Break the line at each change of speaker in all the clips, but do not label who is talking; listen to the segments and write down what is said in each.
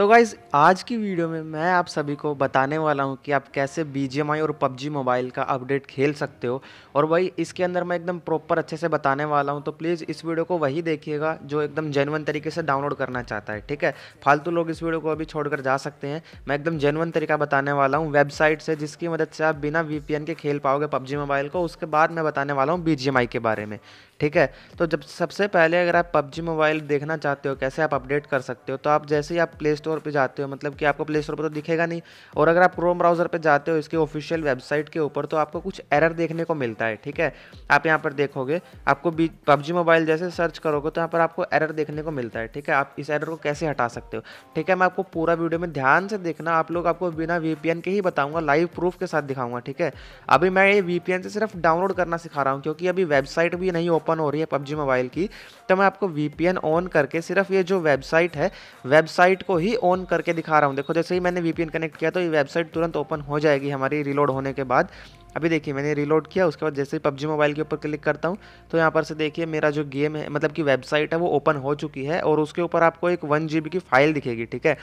तो गाइज आज की वीडियो में मैं आप सभी को बताने वाला हूँ कि आप कैसे बी और पबजी मोबाइल का अपडेट खेल सकते हो और वही इसके अंदर मैं एकदम प्रॉपर अच्छे से बताने वाला हूँ तो प्लीज़ इस वीडियो को वही देखिएगा जो एकदम जेनवन तरीके से डाउनलोड करना चाहता है ठीक है फालतू लोग इस वीडियो को अभी छोड़कर जा सकते हैं मैं एकदम जेनवन तरीका बताने वाला हूँ वेबसाइट से जिसकी मदद से आप बिना वी के खेल पाओगे पबजी मोबाइल को उसके बाद मैं बताने वाला हूँ बी के बारे में ठीक है तो जब सबसे पहले अगर आप पबजी मोबाइल देखना चाहते हो कैसे आप अपडेट कर सकते हो तो आप जैसे ही आप प्ले स्टोर स्टोर पर जाते हो मतलब कि आपको प्ले स्टोर पर तो दिखेगा नहीं और अगर आप क्रोम ब्राउज़र पर जाते हो इसके ऑफिशियल वेबसाइट के ऊपर तो आपको कुछ एरर देखने को मिलता है ठीक है आप यहाँ पर देखोगे आपको बीच पबजी मोबाइल जैसे सर्च करोगे तो यहाँ पर आपको एरर देखने को मिलता है ठीक है आप इस एरर को कैसे हटा सकते हो ठीक है मैं आपको पूरा वीडियो में ध्यान से देखना आप लोग आपको बिना वी के ही बताऊँगा लाइव प्रूफ के साथ दिखाऊंगा ठीक है अभी मैं ये वी से सिर्फ डाउनलोड करना सिखा रहा हूँ क्योंकि अभी वेबसाइट भी नहीं ओपन हो रही है पबजी मोबाइल की तो मैं आपको वी ऑन करके सिर्फ ये जो वेबसाइट है वेबसाइट को ही ऑन करके दिखा रहा हूँ देखो जैसे ही मैंने वीपीएन कनेक्ट किया तो ये वेबसाइट तुरंत ओपन हो जाएगी हमारी रिलोड होने के बाद अभी देखिए मैंने रिलोड किया उसके बाद जैसे ही पबजी मोबाइल के ऊपर क्लिक करता हूँ तो यहाँ पर से देखिए मेरा जो गेम है मतलब कि वेबसाइट है वो ओपन हो चुकी है और उसके ऊपर आपको एक वन की फ़ाइल दिखेगी ठीक है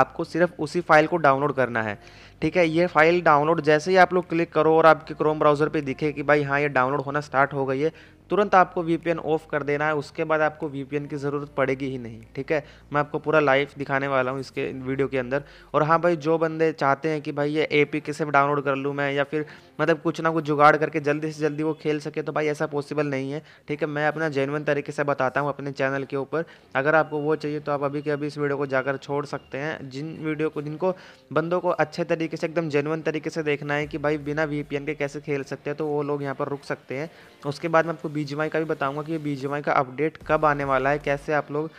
आपको सिर्फ उसी फाइल को डाउनलोड करना है ठीक है ये फाइल डाउनलोड जैसे ही आप लोग क्लिक करो और आपके क्रोम ब्राउज़र पे दिखे कि भाई हाँ ये डाउनलोड होना स्टार्ट हो गई है तुरंत आपको वीपीएन ऑफ कर देना है उसके बाद आपको वीपीएन की ज़रूरत पड़ेगी ही नहीं ठीक है मैं आपको पूरा लाइव दिखाने वाला हूँ इसके वीडियो के अंदर और हाँ भाई जो बंदे चाहते हैं कि भाई ये ए पी किसे डाउनलोड कर लूँ मैं या फिर मतलब कुछ ना कुछ जुगाड़ करके जल्दी से जल्दी वो खेल सके तो भाई ऐसा पॉसिबल नहीं है ठीक है मैं अपना जेनुअन तरीके से बताता हूँ अपने चैनल के ऊपर अगर आपको वो चाहिए तो आप अभी के अभी इस वीडियो को जाकर छोड़ सकते हैं जिन वीडियो को जिनको बंदों को अच्छे तरीके से एकदम जेनुअन तरीके से देखना है कि भाई बिना वी के कैसे खेल सकते हैं तो वो लोग यहाँ पर रुक सकते हैं उसके बाद मैं आपको बीजीएमआई का भी बताऊंगा कि बीजीएमआई का अपडेट कब आने वाला है कैसे आप लोग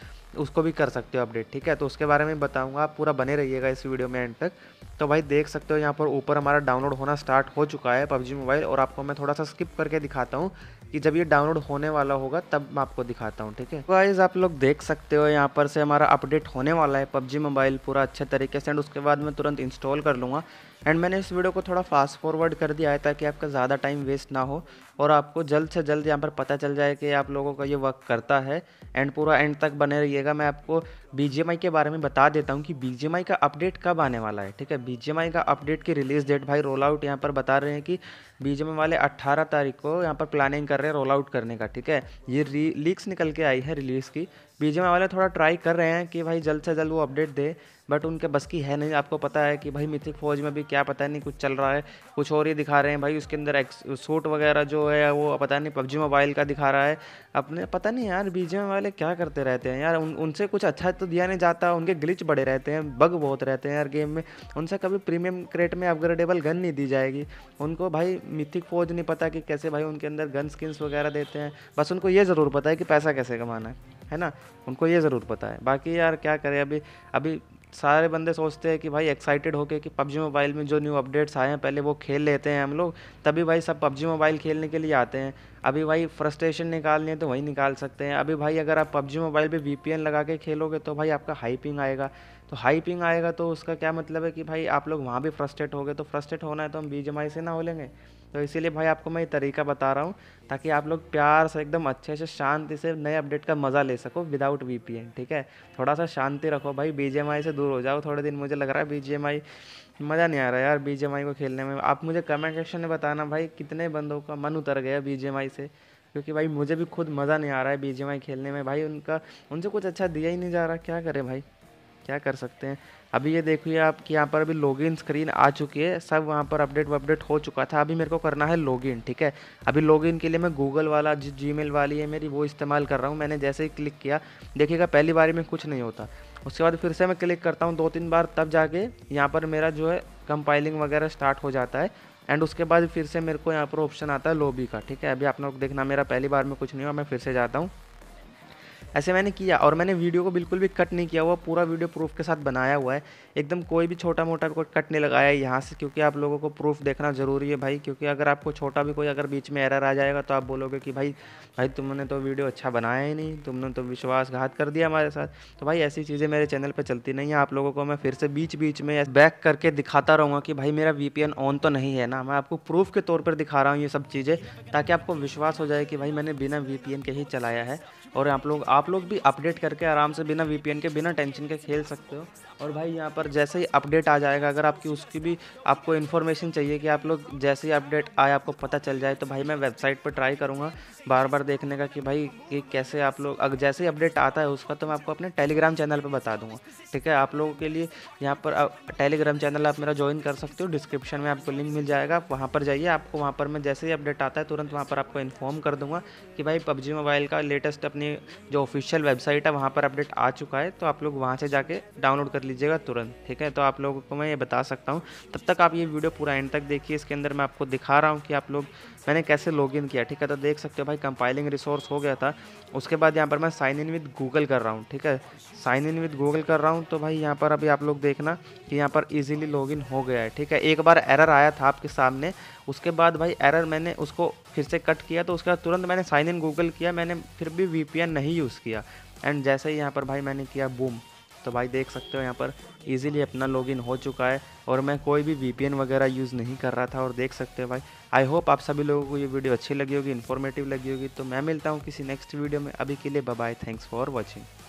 उसको भी कर सकते हो अपडेट ठीक है तो उसके बारे में बताऊंगा आप पूरा बने रहिएगा इस वीडियो में एंड तक तो भाई देख सकते हो यहाँ पर ऊपर हमारा डाउनलोड होना स्टार्ट हो चुका है पबजी मोबाइल और आपको मैं थोड़ा सा स्किप करके दिखाता हूँ कि जब ये डाउनलोड होने वाला होगा तब मैं आपको दिखाता हूँ ठीक है वाइज तो आप लोग देख सकते हो यहाँ पर से हमारा अपडेट होने वाला है पबजी मोबाइल पूरा अच्छे तरीके से एंड उसके बाद मैं तुरंत इंस्टॉल कर लूँगा एंड मैंने इस वीडियो को थोड़ा फास्ट फॉरवर्ड कर दिया है ताकि आपका ज़्यादा टाइम वेस्ट ना हो और आपको जल्द से जल्द यहाँ पर पता चल जाए कि आप लोगों का ये वर्क करता है एंड पूरा एंड तक बने रहिएगा मैं आपको बी के बारे में बता देता हूँ कि बी का अपडेट कब आने वाला है ठीक है बी का अपडेट की रिलीज़ डेट भाई रोल आउट यहाँ पर बता रहे हैं कि बी वाले 18 तारीख को यहाँ पर प्लानिंग कर रहे हैं रोल आउट करने का ठीक है ये लीक्स निकल के आई है रिलीज़ की बीजेम वाले थोड़ा ट्राई कर रहे हैं कि भाई जल्द से जल्द वो अपडेट दे बट उनके बस की है नहीं आपको पता है कि भाई मिथिक फौज में भी क्या पता नहीं कुछ चल रहा है कुछ और ही दिखा रहे हैं भाई उसके अंदर एक्स सूट वगैरह जो है वो पता नहीं पबजी मोबाइल का दिखा रहा है अपने पता नहीं यार बी वाले क्या करते रहते हैं यार उन उनसे कुछ अच्छा तो दिया नहीं जाता उनके ग्लिच बड़े रहते हैं बग बहुत रहते हैं यार गेम में उनसे कभी प्रीमियम क्रेट में अपग्रेडेबल गन नहीं दी जाएगी उनको भाई मिथिक फौज नहीं पता कि कैसे भाई उनके अंदर गन स्किन्स वगैरह देते हैं बस उनको ये ज़रूर पता है कि पैसा कैसे कमाना है है ना उनको ये ज़रूर पता है बाकी यार क्या करें अभी अभी सारे बंदे सोचते हैं कि भाई एक्साइटेड होके कि पबजी मोबाइल में जो न्यू अपडेट्स आए हैं पहले वो खेल लेते हैं हम लोग तभी भाई सब पबजी मोबाइल खेलने के लिए आते हैं अभी भाई फ्रस्ट्रेशन निकालनी है तो वहीं निकाल सकते हैं अभी भाई अगर आप पबजी मोबाइल पे वी लगा के खेलोगे तो भाई आपका हाइपिंग आएगा तो हाइपिंग आएगा तो उसका क्या मतलब है कि भाई आप लोग वहाँ भी फ्रस्ट्रेट हो गए तो फ्रस्ट्रेट होना है तो हम बी से ना हो लेंगे तो इसीलिए भाई आपको मैं ये तरीका बता रहा हूँ ताकि आप लोग प्यार से एकदम अच्छे से शांति से नए अपडेट का मज़ा ले सको विदाउट वी ठीक है थोड़ा सा शांति रखो भाई बी से दूर हो जाओ थोड़े दिन मुझे लग रहा है बी मज़ा नहीं आ रहा यार बी को खेलने में आप मुझे कमेंट सेक्शन में बताना भाई कितने बंदों का मन उतर गया बी से क्योंकि भाई मुझे भी खुद मज़ा नहीं आ रहा है बी खेलने में भाई उनका उनसे कुछ अच्छा दिया ही नहीं जा रहा क्या करें भाई क्या कर सकते हैं अभी ये देखिए आप कि यहाँ पर अभी लॉगिन स्क्रीन आ चुकी है सब वहाँ पर अपडेट अपडेट हो चुका था अभी मेरे को करना है लॉगिन ठीक है अभी लॉगिन के लिए मैं गूगल वाला जिस जी वाली है मेरी वो इस्तेमाल कर रहा हूँ मैंने जैसे ही क्लिक किया देखिएगा पहली बारी में कुछ नहीं होता उसके बाद फिर से मैं क्लिक करता हूँ दो तीन बार तब जाके यहाँ पर मेरा जो है कंपाइलिंग वगैरह स्टार्ट हो जाता है एंड उसके बाद फिर से मेरे को यहाँ पर ऑप्शन आता है लॉबी का ठीक है अभी आप लोग देखना मेरा पहली बार में कुछ नहीं हुआ मैं फिर से जाता हूँ ऐसे मैंने किया और मैंने वीडियो को बिल्कुल भी कट नहीं किया हुआ पूरा वीडियो प्रूफ के साथ बनाया हुआ है एकदम कोई भी छोटा मोटा कोई कट नहीं लगाया है यहाँ से क्योंकि आप लोगों को प्रूफ देखना ज़रूरी है भाई क्योंकि अगर आपको छोटा भी कोई अगर बीच में एरर आ जाएगा तो आप बोलोगे कि भाई भाई तुमने तो वीडियो अच्छा बनाया ही नहीं तुमने तो विश्वासघात कर दिया हमारे साथ तो भाई ऐसी चीज़ें मेरे चैनल पर चलती नहीं है आप लोगों को मैं फिर से बीच बीच में बैक करके दिखाता रहूँगा कि भाई मेरा वी ऑन तो नहीं है ना मैं आपको प्रूफ के तौर पर दिखा रहा हूँ ये सब चीज़ें ताकि आपको विश्वास हो जाए कि भाई मैंने बिना वी के ही चलाया है और आप लोग आप आप लोग भी अपडेट करके आराम से बिना वीपीएन के बिना टेंशन के खेल सकते हो और भाई यहाँ पर जैसे ही अपडेट आ जाएगा अगर आपकी उसकी भी आपको इन्फॉर्मेशन चाहिए कि आप लोग जैसे ही अपडेट आए आपको पता चल जाए तो भाई मैं वेबसाइट पर ट्राई करूँगा बार बार देखने का कि भाई कि कैसे आप लोग अगर जैसे ही अपडेट आता है उसका तो मैं आपको अपने टेलीग्राम चैनल पर बता दूँगा ठीक है आप लोगों के लिए यहाँ पर टेलीग्राम चैनल आप मेरा ज्वाइन कर सकते हो डिस्क्रिप्शन में आपको लिंक मिल जाएगा आप वहाँ पर जाइए आपको वहाँ पर मैं जैसे ही अपडेट आता है तुरंत वहाँ पर आपको इन्फॉर्म कर दूँगा कि भाई पबजी मोबाइल का लेटेस्ट अपनी जो ऑफिशियल वेबसाइट है वहाँ पर अपडेट आ चुका है तो आप लोग वहाँ से जाके डाउनलोड कर लीजिएगा तुरंत ठीक है तो आप लोगों को मैं ये बता सकता हूँ तब तक आप ये वीडियो पूरा एंड तक देखिए इसके अंदर मैं आपको दिखा रहा हूँ कि आप लोग मैंने कैसे लॉगिन किया ठीक है तो देख सकते हो भाई कंपाइलिंग रिसोर्स हो गया था उसके बाद यहाँ पर मैं साइन इन विद गूगल कर रहा हूँ ठीक है साइन इन विद गूगल कर रहा हूँ तो भाई यहाँ पर अभी आप लोग देखना कि यहाँ पर ईजिली लॉगिन हो गया है ठीक है एक बार एरर आया था आपके सामने उसके बाद भाई एरर मैंने उसको फिर से कट किया तो उसके बाद तुरंत मैंने साइन इन गूगल किया मैंने फिर भी वी नहीं यूज़ किया एंड जैसे ही यहाँ पर भाई मैंने किया बूम तो भाई देख सकते हो यहाँ पर इजीली अपना लॉगिन हो चुका है और मैं कोई भी वी वगैरह यूज़ नहीं कर रहा था और देख सकते हो भाई आई होप आप सभी लोगों को ये वीडियो अच्छी लगी होगी इन्फॉर्मेटिव लगी होगी तो मैं मिलता हूँ किसी नेक्स्ट वीडियो में अभी के लिए बाय थैंक्स फॉर वॉचिंग